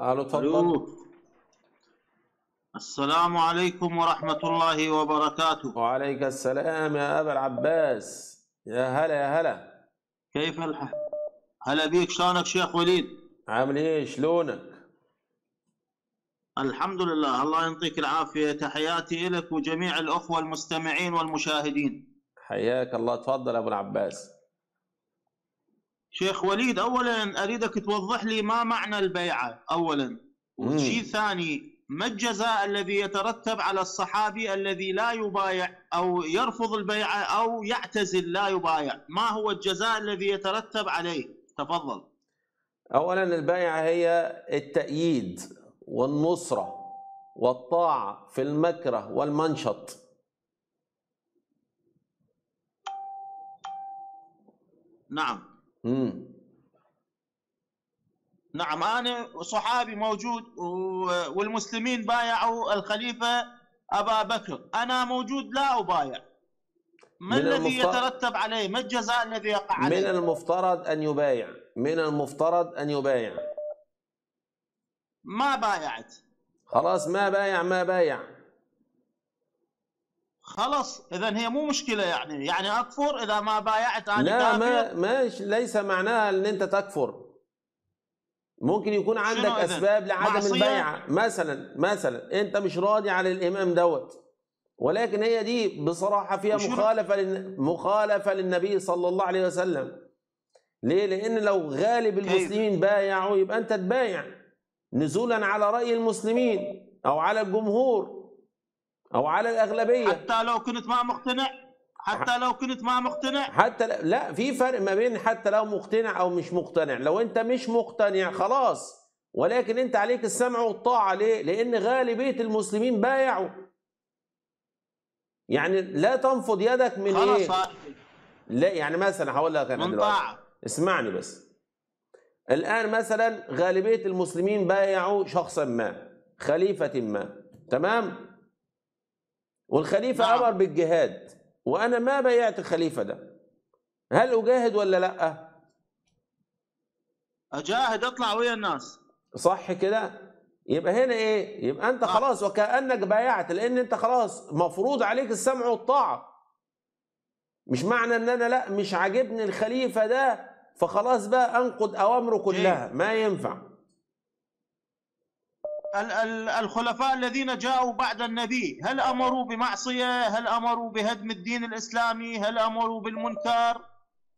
الو تفضل السلام عليكم ورحمة الله وبركاته وعليك السلام يا أبا العباس يا هلا يا هلا كيف الحال؟ هلا بيك شلونك شيخ وليد؟ عامل ايه شلونك؟ الحمد لله الله يعطيك العافية تحياتي لك وجميع الأخوة المستمعين والمشاهدين حياك الله تفضل أبو العباس شيخ وليد اولا اريدك توضح لي ما معنى البيعه اولا وشيء ثاني ما الجزاء الذي يترتب على الصحابي الذي لا يبايع او يرفض البيعه او يعتزل لا يبايع ما هو الجزاء الذي يترتب عليه تفضل اولا البيعه هي التأييد والنصره والطاعه في المكره والمنشط نعم نعم انا صحابي موجود والمسلمين بايعوا الخليفه ابا بكر انا موجود لا ابايع ما من الذي يترتب عليه ما الجزاء الذي يقع عليه من المفترض ان يبايع من المفترض ان يبايع ما بايعت خلاص ما بايع ما بايع خلاص اذا هي مو مشكله يعني يعني اكفر اذا ما بايعت انا لا ما ماشي ليس معناها ان انت تكفر ممكن يكون عندك اسباب لعدم معصية. البيعه مثلا مثلا انت مش راضي على الامام دوت ولكن هي دي بصراحه فيها مخالفه لل... مخالفه للنبي صلى الله عليه وسلم ليه لان لو غالب المسلمين بايعوا يبقى انت تبايع نزولا على راي المسلمين او على الجمهور او على الاغلبيه حتى لو كنت ما مقتنع حتى لو كنت ما مقتنع حتى لا, لا في فرق ما بين حتى لو مقتنع او مش مقتنع لو انت مش مقتنع خلاص ولكن انت عليك السمع والطاعه ليه لان غالبيه المسلمين بايعوا يعني لا تنفض يدك من خلاص ايه لا يعني مثلا هقول لك انا دلوقتي اسمعني بس الان مثلا غالبيه المسلمين بايعوا شخصا ما خليفه ما تمام والخليفة نعم. أمر بالجهاد وأنا ما بايعت الخليفة ده هل أجاهد ولا لأ؟ أجاهد أطلع ويا الناس صح كده؟ يبقى هنا إيه؟ يبقى أنت نعم. خلاص وكأنك بايعت لأن أنت خلاص مفروض عليك السمع والطاعة مش معنى ان انا لا مش عاجبني الخليفه ده فخلاص بقى انقض اوامره كلها ما ينفع الخلفاء الذين جاءوا بعد النبي هل امروا بمعصيه؟ هل امروا بهدم الدين الاسلامي؟ هل امروا بالمنكر؟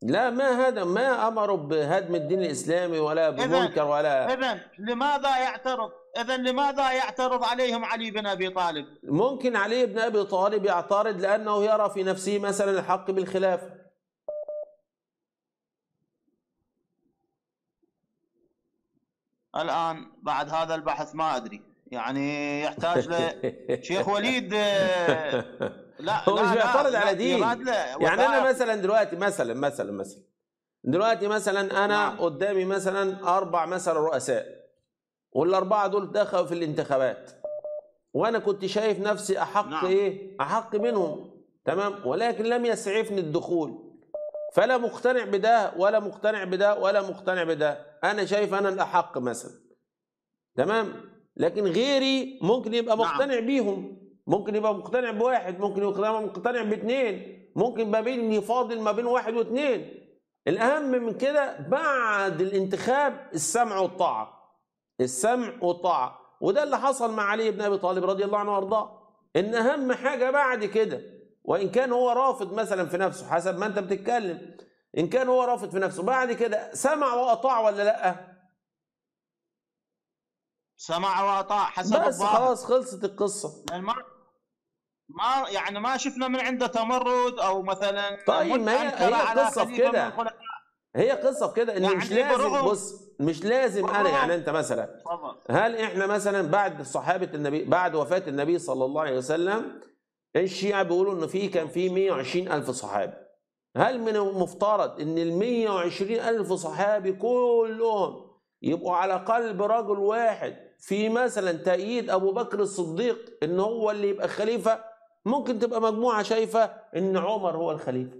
لا ما هذا ما امروا بهدم الدين الاسلامي ولا بالمنكر ولا اذا لماذا يعترض؟ اذا لماذا يعترض عليهم علي بن ابي طالب؟ ممكن علي بن ابي طالب يعترض لانه يرى في نفسه مثلا الحق بالخلافه الان بعد هذا البحث ما ادري يعني يحتاج ل شيخ وليد آه، لا هو مش بيعترض على دين يعني انا مثلا دلوقتي مثلا مثلا مثلا دلوقتي مثلا انا نعم. قدامي مثلا اربع مثلا رؤساء والاربعه دول دخلوا في الانتخابات وانا كنت شايف نفسي احق نعم. ايه احق منهم تمام ولكن لم يسعفني الدخول فلا مقتنع بده ولا مقتنع بده ولا مقتنع بده انا شايف انا الاحق مثلا تمام لكن غيري ممكن يبقى نعم. مقتنع نعم. بيهم ممكن يبقى مقتنع بواحد ممكن يبقى مقتنع باثنين ممكن ما بين فاضل ما بين واحد واثنين الاهم من كده بعد الانتخاب السمع والطاعه السمع والطاعه وده اللي حصل مع علي بن ابي طالب رضي الله عنه وارضاه ان اهم حاجه بعد كده وان كان هو رافض مثلا في نفسه حسب ما انت بتتكلم ان كان هو رافض في نفسه بعد كده سمع واطاع ولا لا سمع واطاع حسب بس خلاص خلصت القصه ما يعني ما شفنا من عنده تمرد او مثلا طيب ما هي هي قصه كده هي قصه في كده ان يعني مش لازم بص مش لازم انا يعني انت مثلا هل احنا مثلا بعد صحابه النبي بعد وفاه النبي صلى الله عليه وسلم الشيعة بيقولوا إن في كان في 120 ألف صحابي هل من المفترض إن ال 120 ألف صحابي كلهم يبقوا على قلب رجل واحد في مثلا تأييد أبو بكر الصديق إن هو اللي يبقى خليفة ممكن تبقى مجموعة شايفة إن عمر هو الخليفة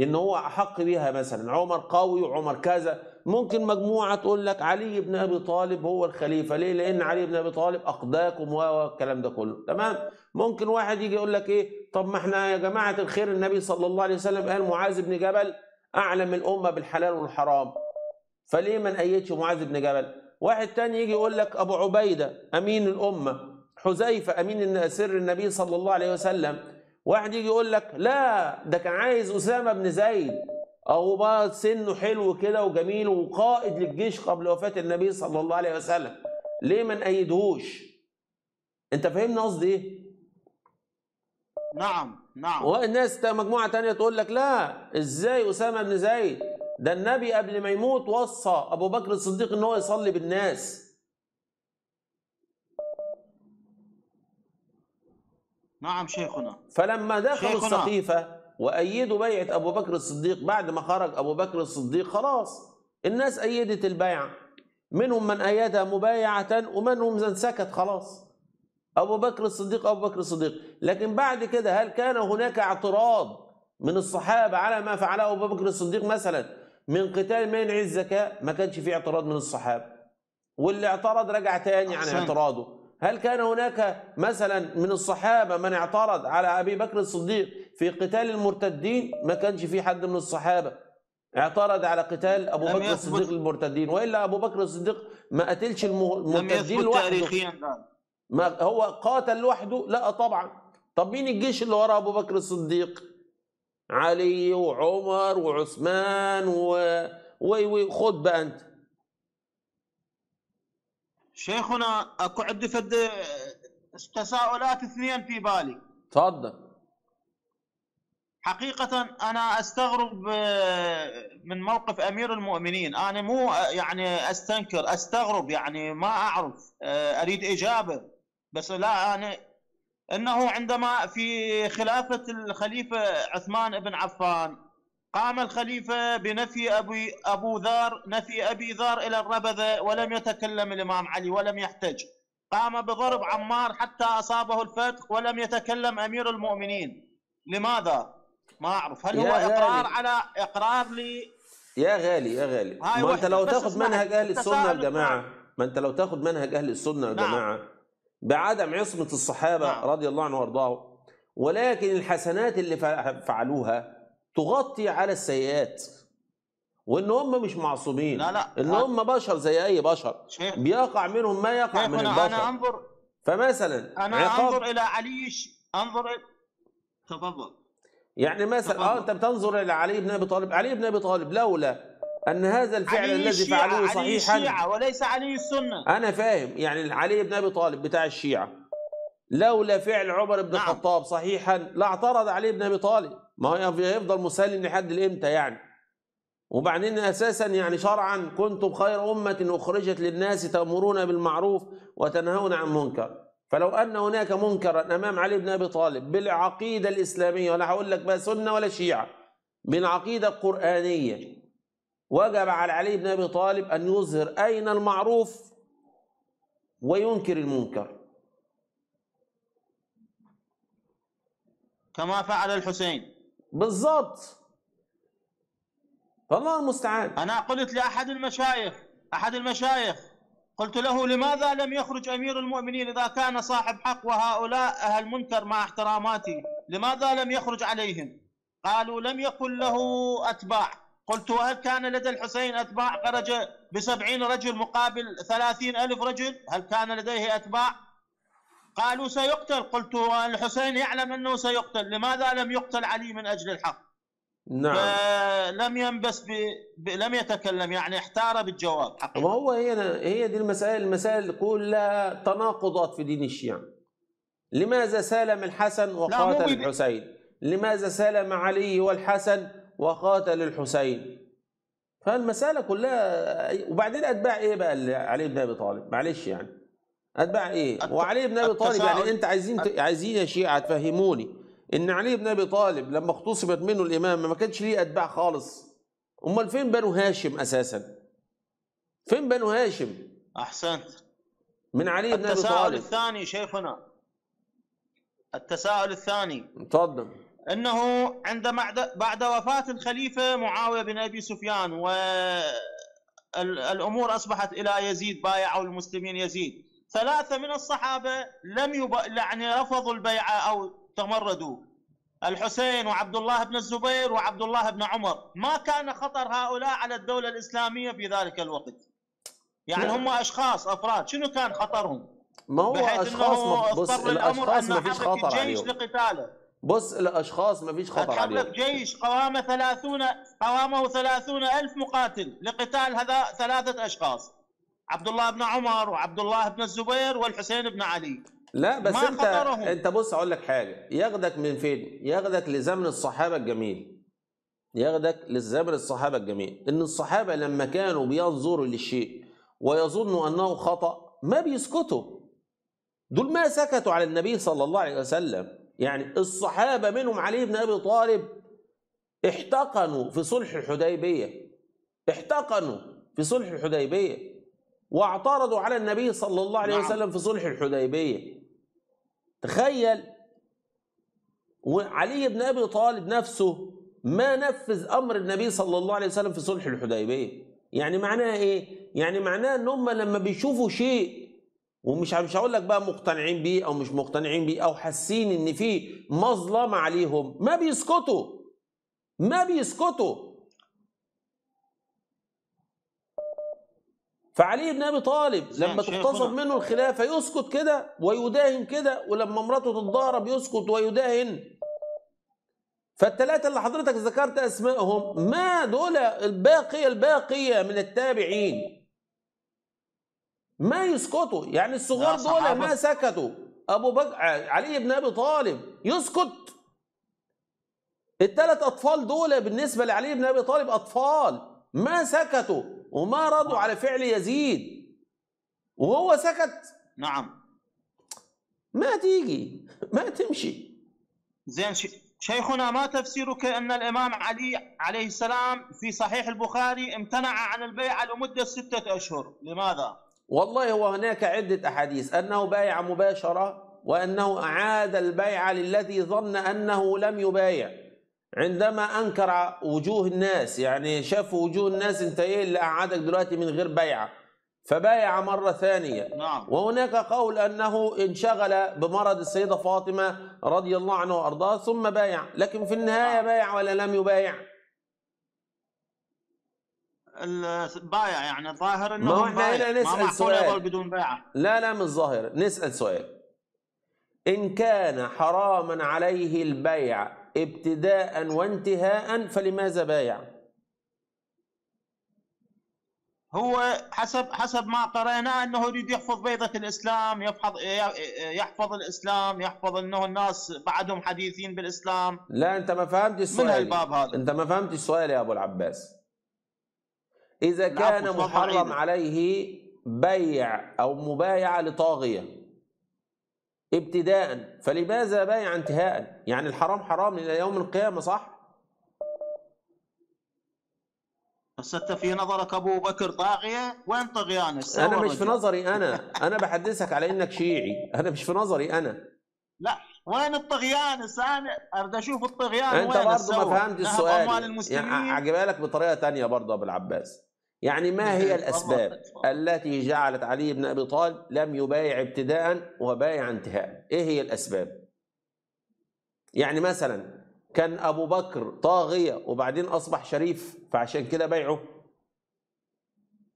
إن هو أحق بيها مثلا عمر قوي وعمر كذا ممكن مجموعه تقول لك علي بن ابي طالب هو الخليفه ليه لان علي بن ابي طالب اقداكم والكلام ده كله تمام ممكن واحد يجي يقول لك ايه طب ما احنا يا جماعه الخير النبي صلى الله عليه وسلم قال معاذ بن جبل اعلم الامه بالحلال والحرام فليه ما نأيدش معاذ بن جبل واحد تاني يجي يقول لك ابو عبيده امين الامه حذيفه امين سر النبي صلى الله عليه وسلم واحد يجي يقول لك لا ده كان عايز اسامه بن زيد أو بقى سنه حلو كده وجميل وقائد للجيش قبل وفاة النبي صلى الله عليه وسلم ليه ما نأيدهوش أنت فاهمني قصدي إيه؟ نعم نعم والناس مجموعة تانية تقول لك لا إزاي أسامة بن زيد ده النبي قبل ما يموت وصى أبو بكر الصديق إن هو يصلي بالناس نعم شيخنا فلما دخلوا السقيفة وأيدوا بيعة أبو بكر الصديق بعد ما خرج أبو بكر الصديق خلاص الناس أيدت البيعة منهم من أيدها مبايعة ومنهم من سكت خلاص أبو بكر الصديق أبو بكر الصديق لكن بعد كده هل كان هناك اعتراض من الصحابة على ما فعله أبو بكر الصديق مثلا من قتال مانع الزكاة ما كانش فيه اعتراض من الصحابة واللي اعترض رجع تاني عن اعتراضه هل كان هناك مثلا من الصحابة من اعترض على أبي بكر الصديق في قتال المرتدين ما كانش في حد من الصحابة اعترض على قتال أبو بكر الصديق المرتدين وإلا أبو بكر الصديق ما قتلش المرتدين لوحده ما هو قاتل لوحده لا طبعا طب مين الجيش اللي وراء أبو بكر الصديق علي وعمر وعثمان و... وخد بقى أنت شيخنا اكو عندي فد تساؤلات اثنين في بالي تفضل حقيقة أنا أستغرب من موقف أمير المؤمنين أنا مو يعني أستنكر أستغرب يعني ما أعرف أريد إجابة بس لا أنا أنه عندما في خلافة الخليفة عثمان بن عفان قام الخليفة بنفي أبي أبو ذار نفي أبي ذار إلى الربذة ولم يتكلم الإمام علي ولم يحتج قام بضرب عمار حتى أصابه الفتح ولم يتكلم أمير المؤمنين لماذا؟ ما أعرف هل هو إقرار على إقرار لي يا غالي يا غالي ما أنت لو تاخد منهج أهل السنة يا نعم. جماعة ما أنت لو تاخد منهج أهل السنة يا جماعة نعم. بعدم عصمة الصحابة نعم. رضي الله عنهم وأرضاهم ولكن الحسنات اللي فعلوها تغطي على السيئات وان هم مش معصومين لا لا ان هم بشر زي اي بشر شيخ بيقع منهم ما يقع شيخ من البشر انا انظر فمثلا انا عقاب انظر الى علي انظر تفضل يعني مثلا اه انت بتنظر الى علي بن ابي طالب علي بن ابي طالب لولا ان هذا الفعل الذي فعله صحيحا علي الشيعه وليس علي السنه انا فاهم يعني علي بن ابي طالب بتاع الشيعه لولا فعل عمر بن نعم. الخطاب صحيحا لاعترض عليه ابن ابي طالب ما هو يفضل مسلم لحد الامتى يعني وبعدين اساسا يعني شرعا كنتم خير امه اخرجت للناس تامرون بالمعروف وتنهون عن منكر فلو ان هناك منكرا امام علي بن ابي طالب بالعقيده الاسلاميه ولا هقول لك بقى سنه ولا شيعه بالعقيده القرانيه وجب على علي بن ابي طالب ان يظهر اين المعروف وينكر المنكر كما فعل الحسين بالظبط فالله المستعان أنا قلت لأحد المشايخ أحد المشايخ قلت له لماذا لم يخرج أمير المؤمنين إذا كان صاحب حق وهؤلاء أهل منكر مع احتراماتي لماذا لم يخرج عليهم قالوا لم يكن له أتباع قلت وهل كان لدى الحسين أتباع خرج بسبعين رجل مقابل ثلاثين ألف رجل هل كان لديه أتباع قالوا سيقتل قلت الحسين يعلم أنه سيقتل لماذا لم يقتل علي من أجل الحق نعم لم ينبس ب... ب... لم يتكلم يعني احتار بالجواب حقيقة. ما هو هي هي دي المسائل المسائل كلها تناقضات في دين الشيعة لماذا سالم الحسن وقاتل الحسين لماذا سالم علي والحسن وقاتل الحسين فالمسألة كلها وبعدين أتباع إيه بقى علي بن أبي طالب معلش يعني اتباع ايه وعلي بن ابي طالب يعني انت عايزين عايزين يا شيعه تفهموني ان علي بن ابي طالب لما اغتصبت منه الامامه ما كانش ليه اتباع خالص امال فين بنو هاشم اساسا فين بنو هاشم احسنت من علي بن ابي طالب التساؤل الثاني شيخنا التساؤل الثاني اتفضل انه عند بعد وفاه الخليفه معاويه بن ابي سفيان و الامور اصبحت الى يزيد بايعوا المسلمين يزيد ثلاثة من الصحابة لم يب... يعني رفضوا البيعة أو تمردوا الحسين وعبد الله بن الزبير وعبد الله بن عمر ما كان خطر هؤلاء على الدولة الإسلامية في ذلك الوقت يعني هم أشخاص أفراد شنو كان خطرهم ما هو أشخاص ما بص الأشخاص ما فيش خطر جيش عليهم لقتاله بص الأشخاص ما فيش خطر عليهم لك جيش قوامه 30 قوامه ثلاثون ألف مقاتل لقتال هذا ثلاثة أشخاص عبد الله بن عمر وعبد الله بن الزبير والحسين بن علي لا بس انت خطرهم. انت بص اقول لك حاجه ياخدك من فين ياخدك لزمن الصحابه الجميل ياخدك لزمن الصحابه الجميل ان الصحابه لما كانوا بينظروا للشيء ويظنوا انه خطا ما بيسكتوا دول ما سكتوا على النبي صلى الله عليه وسلم يعني الصحابه منهم علي بن ابي طالب احتقنوا في صلح الحديبيه احتقنوا في صلح الحديبيه واعترضوا على النبي صلى الله عليه نعم. وسلم في صلح الحديبية تخيل وعلي بن أبي طالب نفسه ما نفذ أمر النبي صلى الله عليه وسلم في صلح الحديبية يعني معناها إيه؟ يعني معناها إن هم لما بيشوفوا شيء ومش مش هقول لك بقى مقتنعين بيه أو مش مقتنعين بيه أو حاسين إن في مظلمة عليهم ما بيسكتوا ما بيسكتوا فعلي بن ابي طالب نعم، لما تقتصد منه الخلافه يسكت كده ويداهن كده ولما مراته تتضارب يسكت ويداهن فالثلاثه اللي حضرتك ذكرت اسمائهم ما دول الباقيه الباقيه من التابعين ما يسكتوا يعني الصغار نعم، دول ما سكتوا ابو بكر آه، علي بن ابي طالب يسكت الثلاث اطفال دول بالنسبه لعلي بن ابي طالب اطفال ما سكتوا وما ردوا على فعل يزيد وهو سكت نعم ما تيجي ما تمشي زين شيخنا ما تفسيرك ان الامام علي عليه السلام في صحيح البخاري امتنع عن البيعه لمده سته اشهر، لماذا؟ والله هو هناك عده احاديث انه بايع مباشره وانه اعاد البيعه للذي ظن انه لم يبايع. عندما انكر وجوه الناس يعني شاف وجوه الناس انت ايه اللي قعدك دلوقتي من غير بيعه فبايع مرة ثانية نعم. وهناك قول أنه انشغل بمرض السيدة فاطمة رضي الله عنها وأرضاها ثم بايع لكن في النهاية نعم. بايع ولا لم يبايع البايع يعني الظاهر انه ما احنا هنا نسال سؤال بدون بايع. لا لا مش ظاهر نسال سؤال ان كان حراما عليه البيع ابتداء وانتهاء فلماذا بايع هو حسب حسب ما قرأناه انه يريد يحفظ بيضة الاسلام يحفظ يحفظ الاسلام يحفظ انه الناس بعدهم حديثين بالاسلام لا انت ما فهمتش السؤال من الباب هذا انت ما فهمتش السؤال يا ابو العباس اذا كان محرم عليه بيع او مبايعه لطاغيه ابتداء فلماذا بايع انتهاء يعني الحرام حرام إلى يوم القيامة صح بس انت في نظرك ابو بكر طاغيه وين طغيانك؟ انا مش في نظري انا، انا بحدثك على انك شيعي، انا مش في نظري انا. لا وين الطغيان السامع؟ اريد اشوف الطغيان انت وين برضه ما فهمت السؤال يعني عجبالك لك بطريقه ثانيه برضه ابو العباس. يعني ما هي الأسباب التي جعلت علي بن أبي طالب لم يبايع ابتداء وبايع انتهاء إيه هي الأسباب يعني مثلا كان أبو بكر طاغية وبعدين أصبح شريف فعشان كده بايعه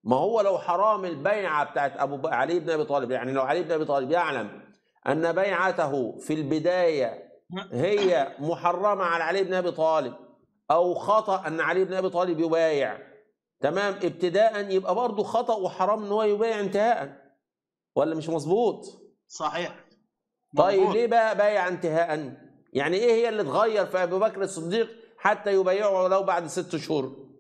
ما هو لو حرام البيعة بتاعت أبو علي بن أبي طالب يعني لو علي بن أبي طالب يعلم أن بيعته في البداية هي محرمة على علي بن أبي طالب أو خطأ أن علي بن أبي طالب يبايع تمام ابتداء يبقى برضه خطا وحرام ان هو يبايع انتهاء ولا مش مظبوط صحيح طيب ليه بقى بايع انتهاء يعني ايه هي اللي اتغير في ابو بكر الصديق حتى يبايعه ولو بعد ست شهور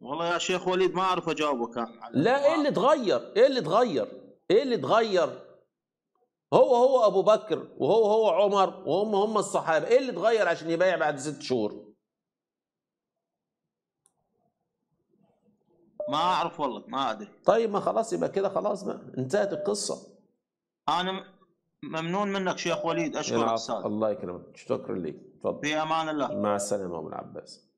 والله يا شيخ وليد ما اعرف اجاوبك لا ايه اللي اتغير ايه اللي اتغير ايه اللي اتغير هو هو ابو بكر وهو هو عمر وهم هم الصحابه ايه اللي اتغير عشان يبايع بعد ست شهور ما اعرف والله ما ادري طيب ما خلاص يبقى كده خلاص بقى انتهت القصه انا ممنون منك شيخ وليد اشكرك استاذ الله يكرمك شكرا لك تفضل في امان الله مع السلامه ابو العباس